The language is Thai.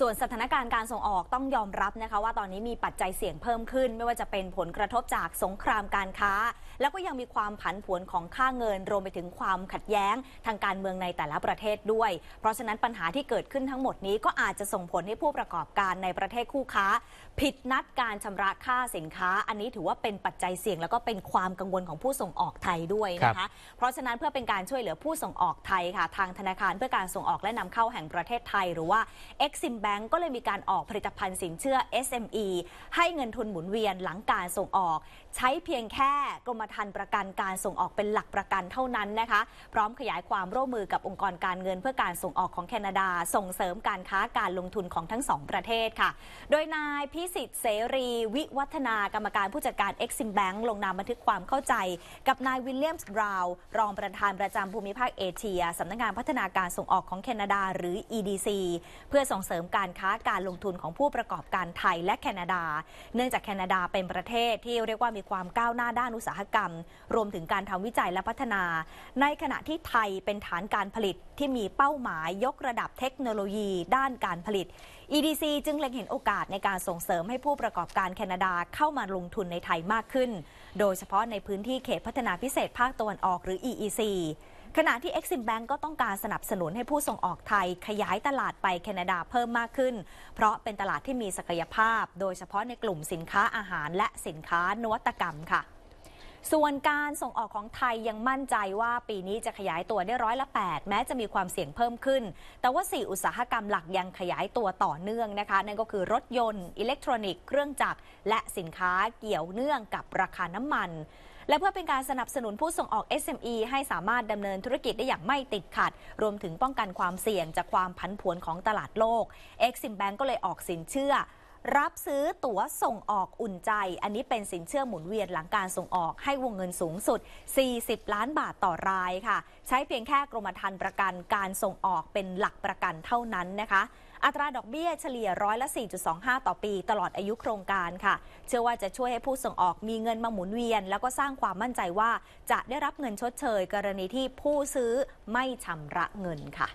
ส่วนสถานการณ์การส่งออกต้องยอมรับนะคะว่าตอนนี้มีปัจจัยเสี่ยงเพิ่มขึ้น ไม่ว่าจะเป็นผลกระทบจากสงครามการค้า แล้วก็ยังมีความผันผวนของค่าเงินรวมไปถึงความขัดแย้ง ทางการเมืองในแต่ละประเทศด้วย เพราะฉะนั้นปัญหาที่เกิดขึ้นทั้งหมดนี้ก็อาจจะส่งผลให้ผู้ประกอบการในประเทศคู่ค้า ผิดนัดการชำระค่าสินค้า อันนี้ถือว่าเป็นปัจจัยเสี่ยง แล้วก็เป็นความกังวลของผู้ส่งออกไทยด้วยนะคะ เพราะฉะนั้นเพื่อเป็นการช่วยเหลือผู้ส่งออกไทยค่ะทางธนาคารเพื่อการส่งออกและนำเข้าแห่งประเทศไทย หรือว่า Exim Bank งก์ก็เลยมีการออกผลิตภัณฑ์สินเชื่อ SME ให้เงินทุนหมุนเวียนหลังการส่งออก ใช้เพียงแค่กรมธรรม์ประกันการส่งออกเป็นหลักประกันเท่านั้นนะคะพร้อมขยายความร่วมมือกับองค์กรการเงินเพื่อการส่งออกของแคนาดาส่งเสริมการค้าการลงทุนของทั้งสองประเทศค่ะ โดยนายพิสิทธิ์เสรี วิวัฒนากรรมการผู้จัดการ Exim Bank ลงนามบันทึกความเข้าใจกับนายวิลเลียมส์บราวรองประธานประจำภูมิภาคเอเชียสำนักงานพัฒนาการส่งออกของแคนาดาหรือ EDC เพื่อส่งเสริมการการค้าการลงทุนของผู้ประกอบการไทยและแคนาดา เนื่องจากแคนาดาเป็นประเทศที่เรียกว่ามีความก้าวหน้าด้านอุตสาหกรรม รวมถึงการทำวิจัยและพัฒนา ในขณะที่ไทยเป็นฐานการผลิตที่มีเป้าหมายยกระดับเทคโนโลยีด้านการผลิต EDC จึงเล็งเห็นโอกาสในการส่งเสริมให้ผู้ประกอบการแคนาดาเข้ามาลงทุนในไทยมากขึ้น โดยเฉพาะในพื้นที่เขตพัฒนาพิเศษภาคตะวันออกหรือ EEC ขณะที่ Exim Bank ก็ต้องการสนับสนุนให้ผู้ส่งออกไทยขยายตลาดไปแคนาดาเพิ่มมากขึ้นเพราะเป็นตลาดที่มีศักยภาพ โดยเฉพาะในกลุ่มสินค้าอาหารและสินค้านวัตกรรมค่ะส่วนการส่งออกของไทยยังมั่นใจว่าปีนี้จะขยายตัวได้ร้อยละ 8 แม้จะมีความเสี่ยงเพิ่มขึ้น แต่ว่า 4 อุตสาหกรรมหลักยังขยายตัวต่อเนื่องนะคะ นั่นก็คือรถยนต์ อิเล็กทรอนิกส์เครื่องจักรและสินค้าเกี่ยวเนื่องกับราคาน้ำมัน และเพื่อเป็นการสนับสนุนผู้ส่งออก SME ให้สามารถดำเนินธุรกิจได้อย่างไม่ติดขัด รวมถึงป้องกันความเสี่ยง จากความผันผวนของตลาดโลก Exim Bank ก็เลยออกสินเชื่อรับซื้อตั๋วส่งออกอุ่นใจ อันนี้เป็นสินเชื่อหมุนเวียนหลังการส่งออกให้วงเงินสูงสุด 40 ล้านบาทต่อรายค่ะ ใช้เพียงแค่กรมธรรม์ประกันการส่งออกเป็นหลักประกันเท่านั้นนะคะ อัตราดอกเบี้ยเฉลี่ยร้อยละ 4.25 ต่อปีตลอดอายุโครงการค่ะ เชื่อว่าจะช่วยให้ผู้ส่งออกมีเงินมาหมุนเวียนแล้วก็สร้างความมั่นใจว่าจะได้รับเงินชดเชยกรณีที่ผู้ซื้อไม่ชำระเงินค่ะ